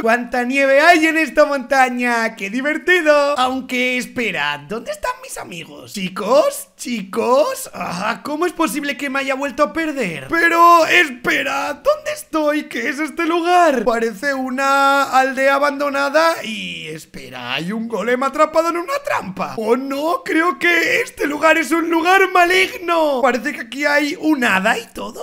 ¡Cuánta nieve hay en esta montaña! ¡Qué divertido! Aunque, espera, ¿dónde están mis amigos? ¿Chicos? ¿Chicos? Ah, ¿Cómo es posible que me haya vuelto a perder? Pero, espera, ¿dónde estoy? ¿Qué es este lugar? Parece una aldea abandonada y... Espera, hay un golem atrapado en una trampa. ¡Oh, no! Creo que este lugar es un lugar maligno. Parece que aquí hay un hada y todo.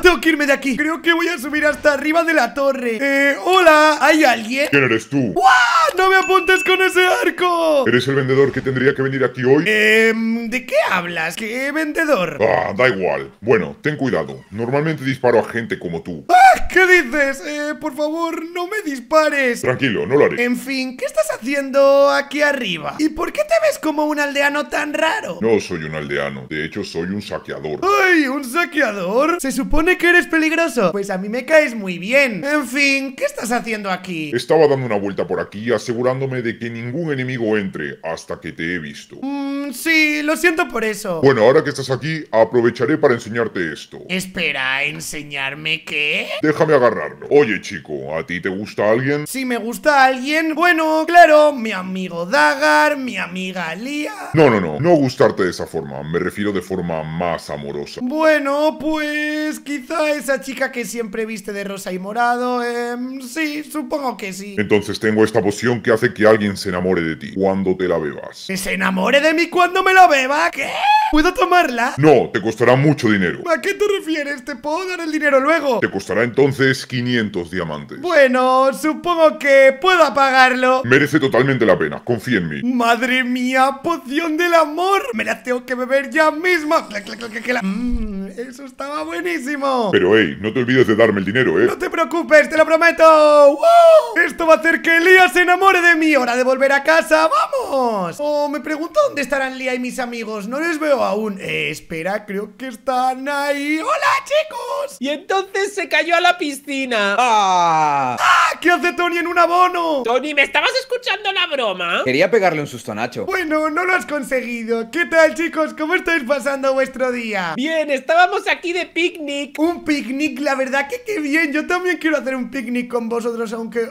Tengo que irme de aquí. Creo que voy a subir hasta arriba de la torre. Eh, hola. Oh, ¡Hola! ¿Hay alguien? ¿Quién eres tú? ¡Guau! ¡No me apuntes con ese arco! ¿Eres el vendedor que tendría que venir aquí hoy? Eh, ¿De qué hablas? ¿Qué vendedor? Ah, da igual. Bueno, ten cuidado. Normalmente disparo a gente como tú. ¡Ah! ¿Qué dices? Eh, por favor, no me dispares. Tranquilo, no lo haré. En fin, ¿qué estás haciendo aquí arriba? ¿Y por qué te ves como un aldeano tan raro? No soy un aldeano, de hecho soy un saqueador. ¡Ay, un saqueador! Se supone que eres peligroso. Pues a mí me caes muy bien. En fin, ¿qué estás haciendo aquí? Estaba dando una vuelta por aquí asegurándome de que ningún enemigo entre hasta que te he visto. Mm, Mm, sí, lo siento por eso. Bueno, ahora que estás aquí, aprovecharé para enseñarte esto. Espera, ¿enseñarme qué? Déjame agarrarlo. Oye, chico, ¿a ti te gusta alguien? Si me gusta alguien, bueno, claro, mi amigo Dagar, mi amiga Lía. No, no, no, no gustarte de esa forma, me refiero de forma más amorosa. Bueno, pues quizá esa chica que siempre viste de rosa y morado, em, sí, supongo que sí. Entonces tengo esta poción que hace que alguien se enamore de ti cuando te la bebas. se enamore de mí? cuando me la beba? ¿Qué? ¿Puedo tomarla? No, te costará mucho dinero. ¿A qué te refieres? ¿Te puedo dar el dinero luego? Te costará entonces 500 diamantes. Bueno, supongo que puedo pagarlo. Merece totalmente la pena, confía en mí. Madre mía, poción del amor. Me la tengo que beber ya misma. Mmm eso estaba buenísimo. Pero hey, no te olvides de darme el dinero, ¿eh? No te preocupes, te lo prometo. Esto va a hacer que Lía se enamore de mí. Hora de volver a casa, vamos. Oh, me pregunto dónde estarán Lía y mis amigos. No les veo aún. Eh, espera, creo que están ahí. ¡Hola, chicos! Y entonces se cayó a la piscina. ¡Ah! ¡Ah! ¿Qué hace Tony en un abono? Tony, ¿me estabas escuchando la broma? Quería pegarle un susto Nacho. Bueno, no lo has conseguido. ¿Qué tal, chicos? ¿Cómo estáis pasando vuestro día? Bien, estábamos aquí de picnic. Un picnic, la verdad que qué bien. Yo también quiero hacer un picnic con vosotros, aunque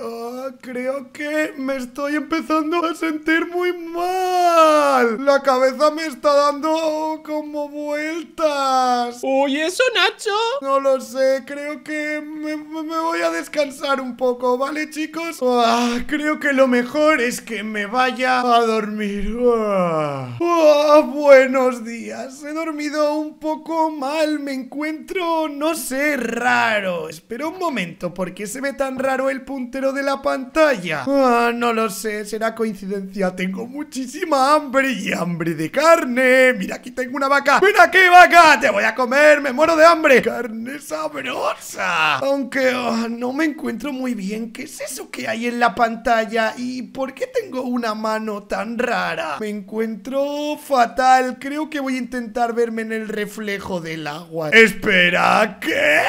creo que me estoy empezando a sentir muy mal. La cabeza me está dando como vueltas. Oye, eso, Nacho? No lo sé, creo que me, voy a descansar un poco, ¿vale, chicos? Ah, creo que lo mejor es que me vaya a dormir. Ah. Ah, buenos días. He dormido un poco mal, me encuentro, no sé, raro. Espera un momento, ¿por qué se ve tan raro el puntero de la pantalla? Ah, no lo sé, será coincidencia. Tengo muchísima hambre y hambre de carne. Mira, aquí tengo una vaca. ¡Ven aquí, vaca! ¡Te voy a comer! ¡Me muero de hambre! ¡Carne sabrosa! Aunque ah, no me encuentro muy bien. ¿Qué es eso que hay en la pantalla? ¿Y por qué tengo una mano tan rara? Me encuentro fatal. Creo que voy a intentar verme en el reflejo del agua. Espera, ¿qué?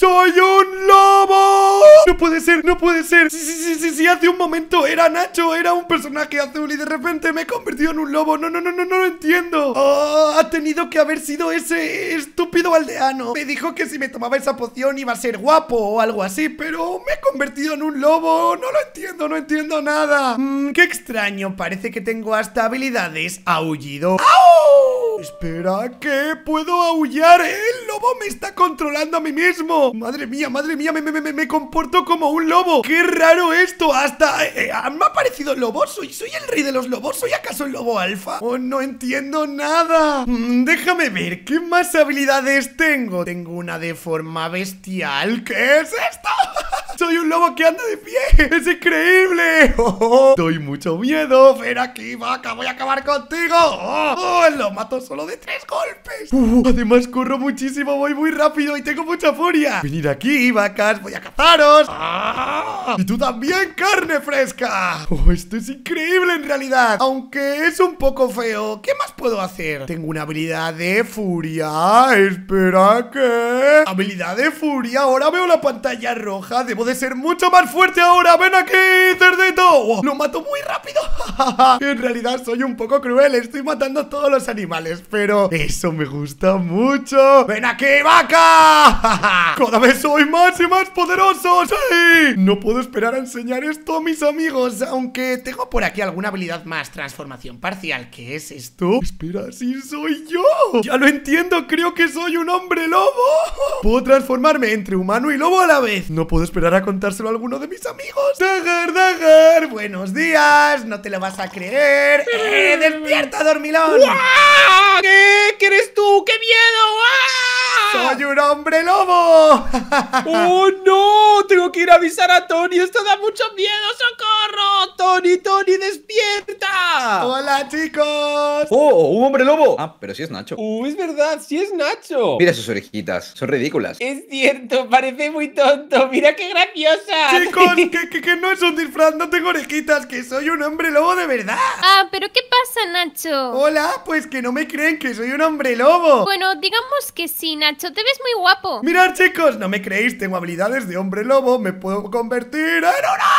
¡Soy un lobo! ¡No puede ser! ¡No puede ser! Sí, sí, sí, sí, sí, hace un momento era Nacho, era un personaje azul y de repente me he convertido en un lobo. No, no, no, no, no lo entiendo. Ah, ha tenido que haber sido ese estúpido aldeano. Me dijo que si me tomaba esa poción iba a ser guapo o algo así, pero me he convertido en un lobo. No lo entiendo, no entiendo nada. Mm, qué extraño, parece que tengo hasta habilidades aullido. ¡Au! Espera, ¿qué? ¿Puedo aullar? ¡El lobo me está controlando a mí mismo! ¡Madre mía, madre mía! ¡Me, comporto como un lobo! ¡Qué raro esto! ¡Hasta... Eh, eh, ah, ¿Me ha parecido lobo? ¿Soy, ¿Soy el rey de los lobos? ¿Soy acaso el lobo alfa? ¡Oh, no entiendo nada! Mm, déjame ver, ¿qué más habilidades tengo? Tengo una de forma bestial. ¿Qué es esto? ¡Soy un lobo que anda de pie! ¡Es increíble! ¡Oh, oh! Doy mucho miedo! ¡Ven aquí, vaca! ¡Voy a acabar contigo! ¡Oh! oh ¡Lo mato solo! solo de tres golpes uh, Además corro muchísimo, voy muy rápido y tengo mucha furia Venid aquí, vacas, voy a cazaros ¡Ah! Y tú también, carne fresca oh, Esto es increíble en realidad Aunque es un poco feo, ¿qué más puedo hacer? Tengo una habilidad de furia Espera, que... Habilidad de furia, ahora veo la pantalla roja Debo de ser mucho más fuerte ahora ¡Ven aquí, cerdito! ¡Lo mato muy rápido! en realidad soy un poco cruel Estoy matando a todos los animales pero eso me gusta mucho. ¡Ven aquí, vaca! ¡Cada vez soy más y más poderoso! ¡Sí! No puedo esperar a enseñar esto a mis amigos, aunque tengo por aquí alguna habilidad más. Transformación parcial, ¿qué es esto? Espera, sí soy yo. Ya lo entiendo, creo que soy un hombre lobo. Puedo transformarme entre humano y lobo a la vez. No puedo esperar a contárselo a alguno de mis amigos. Dagger, buenos días. No te lo vas a creer. ¡Eh, despierta, dormilón! Doggy! hombre lobo! ¡Oh, no! Tengo que ir a avisar a Tony. Esto da mucho miedo. ¡Socorro! ¡Tony, Tony, despierta! ¡Hola, chicos! ¡Oh, oh un hombre lobo! Ah, pero sí es Nacho. ¡Uh, es verdad! ¡Sí es Nacho! Mira sus orejitas. Son ridículas. Es cierto. Parece muy tonto. ¡Mira qué graciosa! Chicos, que, no es un disfraz. No tengo orejitas. Que soy un hombre lobo de verdad. Ah, pero ¿qué pasa, Nacho? Hola, pues que no me creen que soy un hombre lobo. Bueno, digamos que sí, Nacho. Te ves muy guapo. Mirad, chicos, no me creéis, tengo habilidades de hombre lobo, me puedo convertir en una.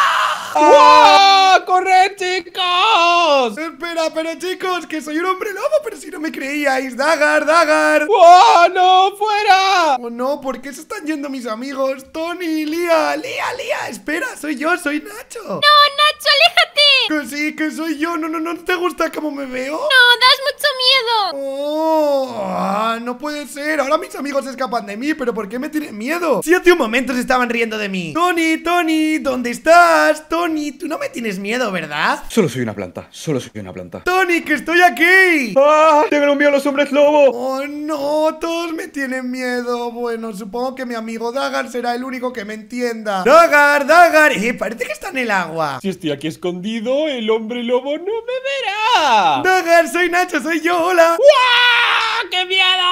¡Wow! ¡Corred, chicos! Espera, pero chicos, que soy un hombre lobo, pero si no me creíais. ¡Dagar, Dagar! ¡Wow! ¡No, fuera! Oh, no, ¿por qué se están yendo mis amigos? Tony, Lía, Lía, Lía. Espera, soy yo, soy Nacho. No, Nacho, aléjate. Que sí, que soy yo. No, no, no. ¿Te gusta cómo me veo? No, das mucho miedo. Oh, ah, no puede ser. Ahora mis amigos se escapan de mí, pero ¿por qué me tienen miedo? Si hace un momento se estaban riendo de mí. Tony, Tony, ¿dónde estás? Tony, tú no me tienes miedo, ¿verdad? Solo soy una planta. Solo soy una planta. Tony, que estoy aquí. ¡Ah! Tengo miedo a los hombres lobo. Oh, no. Todos me tienen miedo. Bueno, supongo que mi amigo Dagar será el único que me entienda. Dagar, Dagar. Eh, parece que está en el agua. Si estoy aquí escondido el hombre lobo no me verá. Dagar, soy Nacho, soy yo, hola. ¡Qué miedo!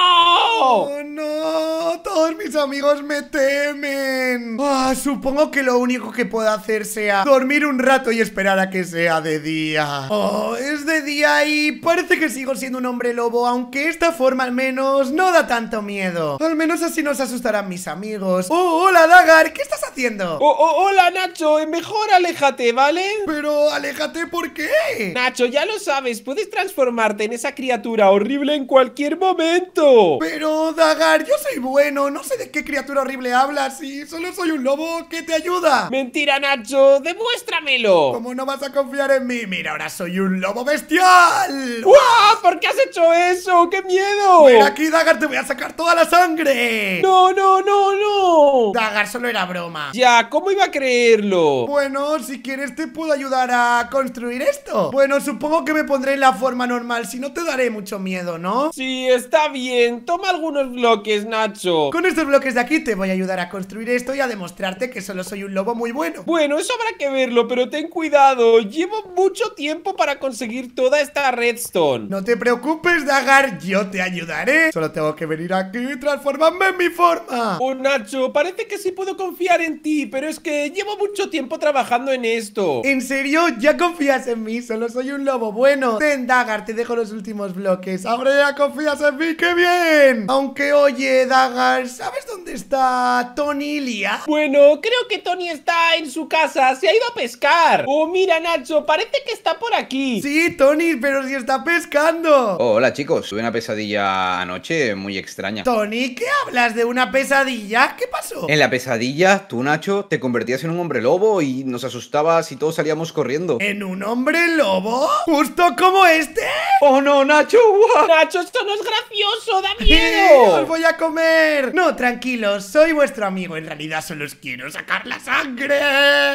¡Oh, no! Todos mis amigos me temen. Ah, supongo que lo único que puedo hacer sea dormir un rato y esperar a que sea de día. Oh, es de día y parece que sigo siendo un hombre lobo, aunque esta forma al menos no da tanto miedo. Al menos así nos asustarán mis amigos. ¡Oh, hola, Dagar! ¿Qué estás haciendo? Oh, oh, hola, Nacho. Mejor aléjate, ¿vale? Pero, ale Déjate, ¿por qué? Nacho, ya lo sabes, puedes transformarte en esa criatura horrible en cualquier momento. Pero, Dagar, yo soy bueno, no sé de qué criatura horrible hablas y solo soy un lobo que te ayuda. Mentira, Nacho, demuéstramelo. ¿Cómo no vas a confiar en mí? Mira, ahora soy un lobo bestial. ¡Wow! ¿Por qué has hecho eso? ¡Qué miedo! Ven aquí, Dagar, te voy a sacar toda la sangre. No, no, no, no. Dagar solo era broma. Ya, ¿cómo iba a creerlo? Bueno, si quieres te puedo ayudar a construir esto? Bueno, supongo que me pondré en la forma normal, si no te daré mucho miedo, ¿no? Sí, está bien. Toma algunos bloques, Nacho. Con estos bloques de aquí te voy a ayudar a construir esto y a demostrarte que solo soy un lobo muy bueno. Bueno, eso habrá que verlo, pero ten cuidado. Llevo mucho tiempo para conseguir toda esta redstone. No te preocupes, Dagar, yo te ayudaré. Solo tengo que venir aquí y transformarme en mi forma. Oh, Nacho, parece que sí puedo confiar en ti, pero es que llevo mucho tiempo trabajando en esto. ¿En serio? ¿Ya confías en mí, solo soy un lobo bueno. Ten Dagar, te dejo los últimos bloques. Ahora ya confías en mí, qué bien. Aunque oye, Dagar, ¿sabes dónde está Tony Lia? Bueno, creo que Tony está en su casa, se ha ido a pescar. Oh, mira, Nacho, parece que está por aquí. Sí, Tony, pero si está pescando. hola, chicos, tuve una pesadilla anoche muy extraña. Tony, ¿qué hablas de una pesadilla? ¿Qué pasó? En la pesadilla, tú, Nacho, te convertías en un hombre lobo y nos asustabas y todos salíamos corriendo en un hombre lobo? ¿Justo como este? ¡Oh no, Nacho! ¡Nacho, esto no es gracioso! ¡Da miedo! ¡Os voy a comer! No, tranquilos, soy vuestro amigo. En realidad solo os quiero sacar la sangre.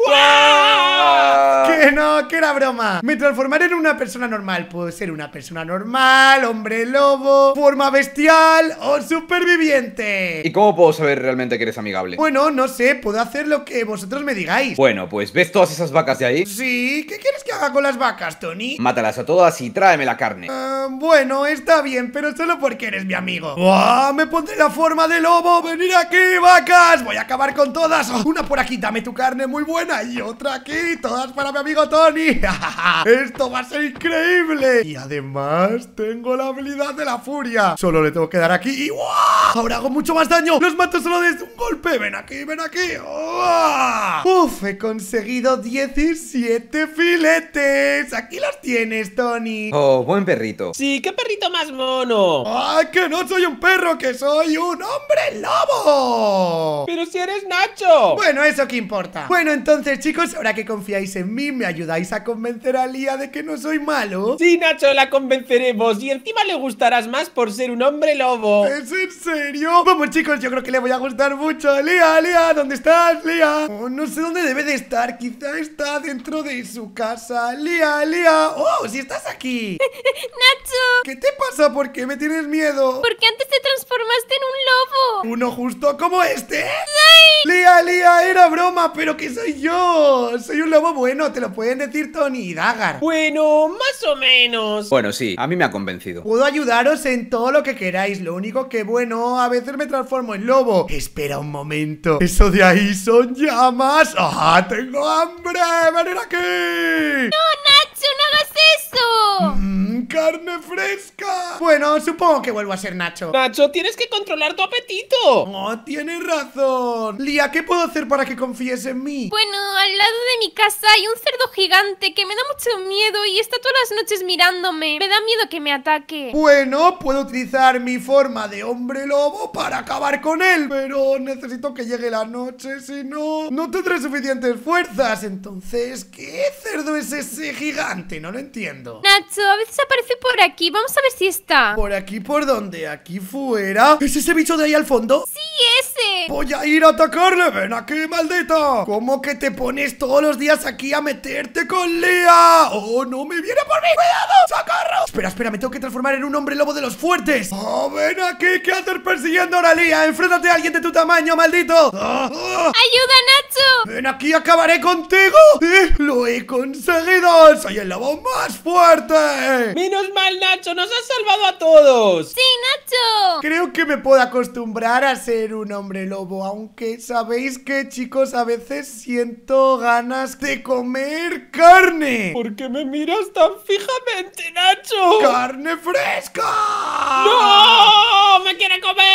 ¡Guau! ¡Que no! ¡Que era broma! Me transformaré en una persona normal. Puedo ser una persona normal, hombre lobo, forma bestial o superviviente. ¿Y cómo puedo saber realmente que eres amigable? Bueno, no sé, puedo hacer lo que vosotros me digáis. Bueno, pues ¿ves todas esas vacas de ahí? Sí, que ¿Qué quieres que haga con las vacas, Tony? Mátalas a todas y tráeme la carne. Ah, bueno, está bien, pero solo porque eres mi amigo. ¡Buah! me pondré la forma de lobo! venir aquí, vacas! Voy a acabar con todas. Oh, una por aquí, dame tu carne muy buena. Y otra aquí, todas para mi amigo Tony. Esto va a ser increíble. Y además, tengo la habilidad de la furia. Solo le tengo que dar aquí y Ahora hago mucho más daño. Los mato solo desde un golpe. Ven aquí, ven aquí. Uf, he conseguido 17 fichas filetes! ¡Aquí las tienes, Tony! Oh, buen perrito. Sí, qué perrito más mono. ¡Ah, que no soy un perro, que soy un hombre lobo! ¡Pero si eres Nacho! Bueno, eso qué importa. Bueno, entonces, chicos, ahora que confiáis en mí, ¿me ayudáis a convencer a Lía de que no soy malo? Sí, Nacho, la convenceremos. Y encima le gustarás más por ser un hombre lobo. ¿Es en serio? Vamos, chicos, yo creo que le voy a gustar mucho. ¡Lía, Lía! ¿Dónde estás, Lía? Oh, no sé dónde debe de estar. Quizá está dentro de su casa. ¡Lía, Lía! ¡Oh, si estás aquí! ¡Nacho! ¿Qué te pasa? ¿Por qué me tienes miedo? Porque antes te transformaste en un lobo. ¿Uno justo como este? ¡Sí! Lia, Lía! Era broma, pero que soy yo. Soy un lobo bueno, te lo pueden decir Tony y Dagar. Bueno, más o menos. Bueno, sí, a mí me ha convencido. Puedo ayudaros en todo lo que queráis. Lo único que, bueno, a veces me transformo en lobo. Espera un momento. Eso de ahí son llamas. ¡Ah, tengo hambre! Venir aquí! No, Nazio, non è lo stesso! carne fresca. Bueno, supongo que vuelvo a ser Nacho. Nacho, tienes que controlar tu apetito. No, tienes razón. Lía, ¿qué puedo hacer para que confíes en mí? Bueno, al lado de mi casa hay un cerdo gigante que me da mucho miedo y está todas las noches mirándome. Me da miedo que me ataque. Bueno, puedo utilizar mi forma de hombre lobo para acabar con él, pero necesito que llegue la noche, si no, no tendré suficientes fuerzas. Entonces, ¿qué cerdo es ese gigante? No lo entiendo. Nacho, a veces aparece parece por aquí. Vamos a ver si está. ¿Por aquí por dónde? ¿Aquí fuera? ¿Es ese bicho de ahí al fondo? Sí, ese. Voy a ir a atacarle. Ven aquí, maldito! ¿Cómo que te pones todos los días aquí a meterte con Lea? ¡Oh, no! ¡Me viene por mí! ¡Cuidado! ¡Socorro! Espera, espera. Me tengo que transformar en un hombre lobo de los fuertes. ¡Oh, ven aquí! ¿Qué haces persiguiendo a Lía? ¡Enfréntate a alguien de tu tamaño, maldito! Ah, ah. ¡Ayuda, Nacho! Ven aquí, acabaré contigo. Eh, ¡Lo he conseguido! ¡Soy el lobo más fuerte! Menos mal, Nacho, nos has salvado a todos. Sí, Nacho. Creo que me puedo acostumbrar a ser un hombre lobo, aunque sabéis que, chicos, a veces siento ganas de comer carne. ¿Por qué me miras tan fijamente, Nacho? ¡Carne fresca! ¡No! ¡Me quiere comer!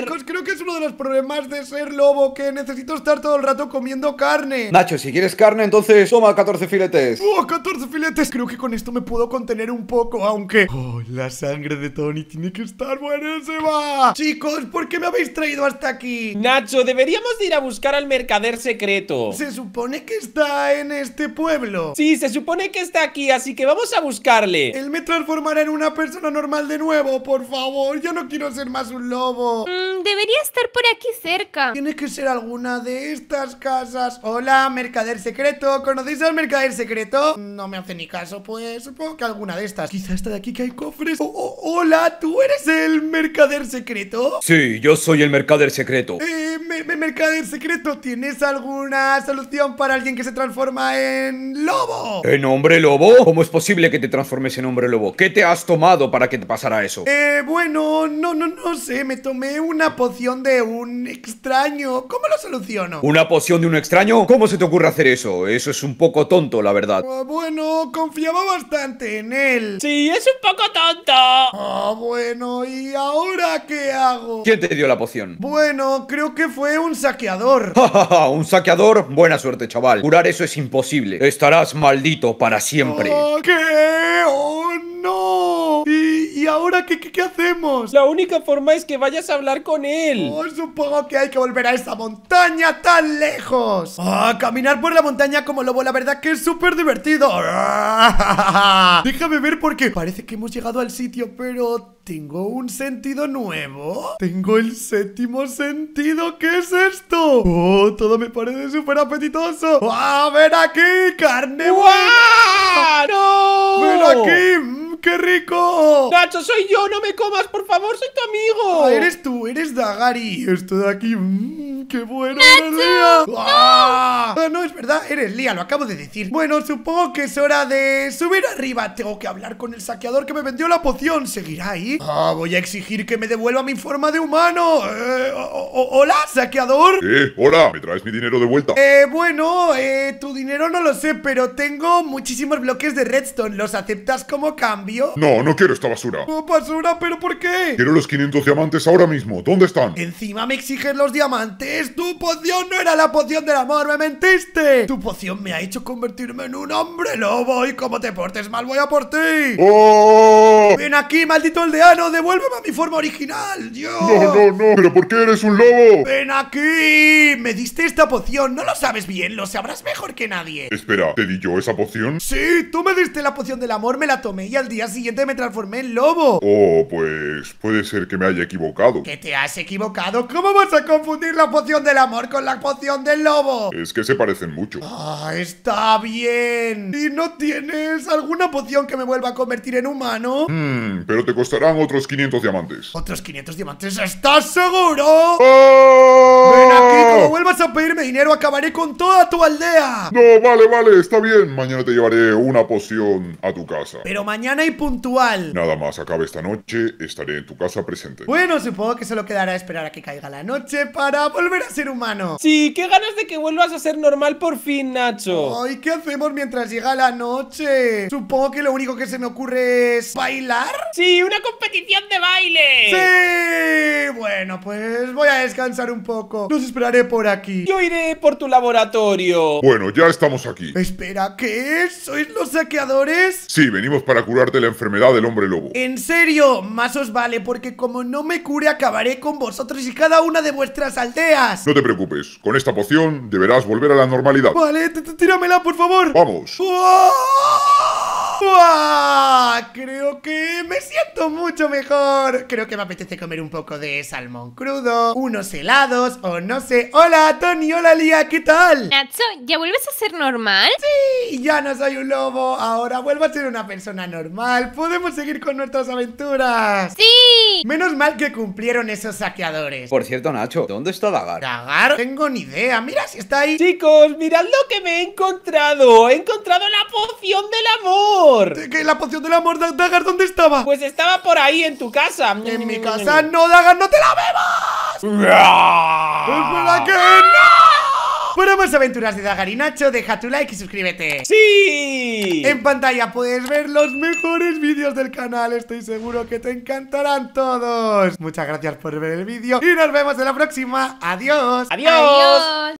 chicos, creo que es uno de los problemas de ser lobo, que necesito estar todo el rato comiendo carne. Nacho, si quieres carne, entonces toma 14 filetes. ¡Oh, 14 filetes! Creo que con esto me puedo contener un poco, aunque... ¡Oh, la sangre de Tony tiene que estar ¡Se va! Chicos, ¿por qué me habéis traído hasta aquí? Nacho, deberíamos ir a buscar al mercader secreto. Se supone que está en este pueblo. Sí, se supone que está aquí, así que vamos a buscarle. Él me transformará en una persona normal de nuevo, por favor. Yo no quiero ser más un lobo. Mm, debería estar por aquí cerca. Tiene que ser alguna de estas casas. Hola, mercader secreto. ¿Conocéis al mercader secreto? No me hace ni caso, pues supongo que alguna de Quizás Quizá esta de aquí que hay cofres oh, oh, Hola, ¿tú eres el mercader secreto? Sí, yo soy el mercader secreto eh, mercader secreto, ¿tienes alguna solución para alguien que se transforma en lobo? ¿En hombre lobo? ¿Cómo es posible que te transformes en hombre lobo? ¿Qué te has tomado para que te pasara eso? Eh, bueno, no, no, no sé. Me tomé una poción de un extraño. ¿Cómo lo soluciono? ¿Una poción de un extraño? ¿Cómo se te ocurre hacer eso? Eso es un poco tonto, la verdad. Ah, bueno, confiaba bastante en él. Sí, es un poco tonto. Ah, bueno, ¿y ahora qué hago? ¿Quién te dio la poción? Bueno, creo que fue un saqueador. ¿Un saqueador? Buena suerte, chaval. Curar eso es imposible. Estarás maldito para siempre. ¿Qué? ¿Y ahora qué, qué, hacemos? La única forma es que vayas a hablar con él. Oh, supongo que hay que volver a esa montaña tan lejos. Ah, caminar por la montaña como lobo, la verdad que es súper divertido. Déjame ver porque parece que hemos llegado al sitio, pero tengo un sentido nuevo. Tengo el séptimo sentido. ¿Qué es esto? Oh, todo me parece súper apetitoso. A ver aquí, carne! ¡Wow! ¡No! ¡Ven aquí! ¡Qué rico! Nacho, soy yo, no me comas, por favor, soy tu amigo. Ah, eres tú, eres Dagari. Esto de aquí... ¡Qué bueno! eres, Lía! ¡No! Ah. ¡No! es verdad, eres Lía, lo acabo de decir Bueno, supongo que es hora de subir arriba Tengo que hablar con el saqueador que me vendió la poción ¿Seguirá ahí? Ah, voy a exigir que me devuelva mi forma de humano eh, ¿Hola, saqueador? Eh, hola, ¿me traes mi dinero de vuelta? Eh, bueno, eh, tu dinero no lo sé Pero tengo muchísimos bloques de redstone ¿Los aceptas como cambio? No, no quiero esta basura oh, basura? ¿Pero por qué? Quiero los 500 diamantes ahora mismo, ¿dónde están? Encima me exigen los diamantes tu poción no era la poción del amor! ¡Me mentiste! ¡Tu poción me ha hecho convertirme en un hombre lobo! ¡Y como te portes mal, voy a por ti! Oh. ¡Ven aquí, maldito aldeano! ¡Devuélveme a mi forma original! ¡Dios! ¡No, no, no! ¿Pero por qué eres un lobo? ¡Ven aquí! ¡Me diste esta poción! ¡No lo sabes bien! ¡Lo sabrás mejor que nadie! Espera, ¿te di yo esa poción? ¡Sí! ¡Tú me diste la poción del amor! ¡Me la tomé y al día siguiente me transformé en lobo! ¡Oh, pues puede ser que me haya equivocado! ¿Qué te has equivocado? ¿Cómo vas a confundir la poción? poción del amor con la poción del lobo. Es que se parecen mucho. Ah, está bien. ¿Y no tienes alguna poción que me vuelva a convertir en humano? Hmm, pero te costarán otros 500 diamantes. ¿Otros 500 diamantes? ¿Estás seguro? ¡Ah! Ven aquí, como vuelvas a pedirme dinero, acabaré con toda tu aldea. No, vale, vale, está bien. Mañana te llevaré una poción a tu casa. Pero mañana y puntual. Nada más, acabe esta noche, estaré en tu casa presente. Bueno, supongo que solo quedará esperar a que caiga la noche para volver a ser humano. Sí, qué ganas de que vuelvas a ser normal por fin, Nacho. Ay, ¿qué hacemos mientras llega la noche? Supongo que lo único que se me ocurre es bailar. Sí, una competición de baile. Sí, bueno, pues voy a descansar un poco. Los esperaré por aquí. Yo iré por tu laboratorio. Bueno, ya estamos aquí. Espera, ¿qué? ¿Sois los saqueadores? Sí, venimos para curarte la enfermedad del hombre lobo. ¿En serio? Más os vale, porque como no me cure acabaré con vosotros y cada una de vuestras aldeas. No te preocupes, con esta poción deberás volver a la normalidad. Vale, tíramela, por favor. Vamos. ¡Oh! Wow, Creo que me siento mucho mejor. Creo que me apetece comer un poco de salmón crudo, unos helados o no sé. Hola, Tony, hola, Lía, ¿qué tal? Nacho, ¿ya vuelves a ser normal? Sí, ya no soy un lobo. Ahora vuelvo a ser una persona normal. Podemos seguir con nuestras aventuras. Sí. Menos mal que cumplieron esos saqueadores. Por cierto, Nacho, ¿dónde está Dagar? Dagar, tengo ni idea. Mira si está ahí. Chicos, mirad lo que me he encontrado. He encontrado la poción del amor amor! ¿Qué, ¿La poción del amor, Dagar, dónde estaba? Pues estaba por ahí, en tu casa. En mm, mi mm, casa mm, no, Dagar, no te la bebas. ¡Es verdad que no! Bueno, pues aventuras de Dagar y Nacho, deja tu like y suscríbete ¡Sí! En pantalla puedes ver los mejores vídeos del canal, estoy seguro que te encantarán todos Muchas gracias por ver el vídeo y nos vemos en la próxima, ¡Adiós! ¡Adiós!